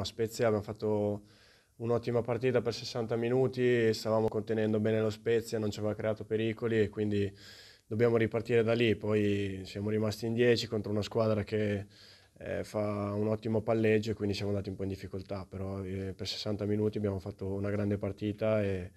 no, Spezia abbiamo fatto un'ottima partita per 60 minuti, stavamo contenendo bene lo Spezia, non ci aveva creato pericoli e quindi dobbiamo ripartire da lì. Poi siamo rimasti in 10 contro una squadra che eh, fa un ottimo palleggio e quindi siamo andati un po' in difficoltà, però eh, per 60 minuti abbiamo fatto una grande partita e,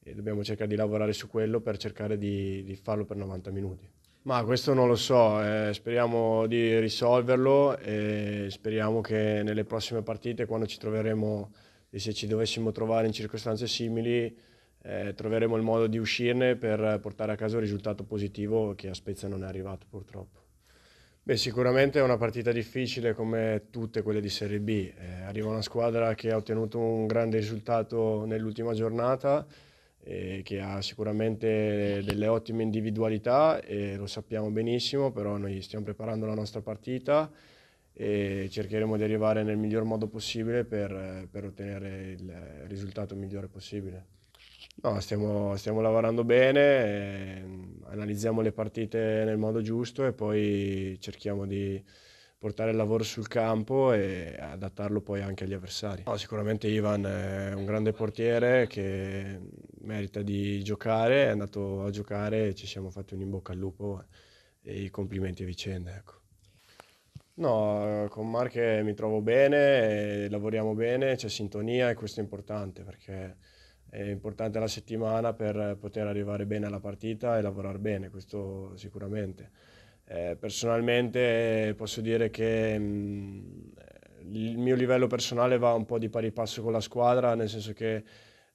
e, dobbiamo cercare di lavorare su quello per cercare di, di farlo per 90 minuti. Ma questo non lo so, eh, speriamo di risolverlo e speriamo che nelle prossime partite, quando ci troveremo e se ci dovessimo trovare in circostanze simili, eh, troveremo il modo di uscirne per portare a casa un risultato positivo che a Spezia non è arrivato purtroppo. Beh, sicuramente è una partita difficile come tutte quelle di Serie B. Eh, arriva una squadra che ha ottenuto un grande risultato nell'ultima giornata eh, che ha sicuramente delle ottime individualità e lo sappiamo benissimo, però noi stiamo preparando la nostra partita e cercheremo di arrivare nel miglior modo possibile per, per ottenere il risultato migliore possibile. No, stiamo, stiamo, lavorando bene, ehm, analizziamo le partite nel modo giusto e poi cerchiamo di portare il lavoro sul campo e adattarlo poi anche agli avversari. No, sicuramente Ivan è un grande portiere che merita di giocare, è andato a giocare e ci siamo fatti un in bocca al lupo e i complimenti a vicenda. Ecco. No, con Marche mi trovo bene, lavoriamo bene, c'è sintonia e questo è importante perché è importante la settimana per poter arrivare bene alla partita e lavorare bene, questo sicuramente. Eh, personalmente posso dire che mh, mm, il mio livello personale va un po' di pari passo con la squadra, nel senso che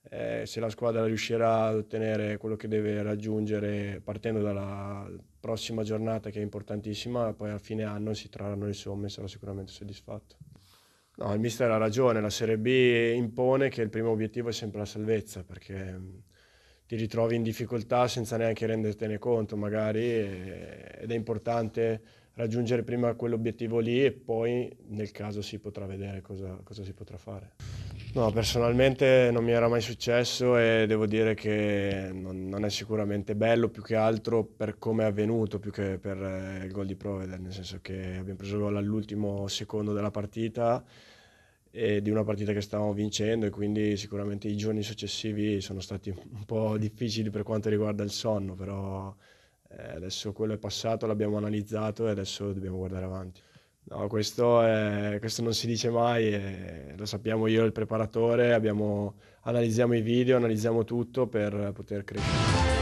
eh, se la squadra riuscirà ad ottenere quello che deve raggiungere partendo dalla prossima giornata che è importantissima, poi a fine anno si trarranno le somme e sarò sicuramente soddisfatto. No, il mister ha ragione, la Serie B impone che il primo obiettivo è sempre la salvezza perché mm, ti ritrovi in difficoltà senza neanche rendertene conto magari eh, ed è importante raggiungere prima quell'obiettivo lì e poi nel caso si potrà vedere cosa, cosa si potrà fare. No, personalmente non mi era mai successo e devo dire che non, non è sicuramente bello, più che altro per come è avvenuto, più che per eh, il gol di Proveder, nel senso che abbiamo preso gol all'ultimo secondo della partita e di una partita che stavamo vincendo e quindi sicuramente i giorni successivi sono stati un po' difficili per quanto riguarda il sonno, però eh, adesso quello è passato, l'abbiamo analizzato e adesso dobbiamo guardare avanti. No, questo, è, questo, non si dice mai, e eh, lo sappiamo io e il preparatore, abbiamo, analizziamo i video, analizziamo tutto per poter crescere.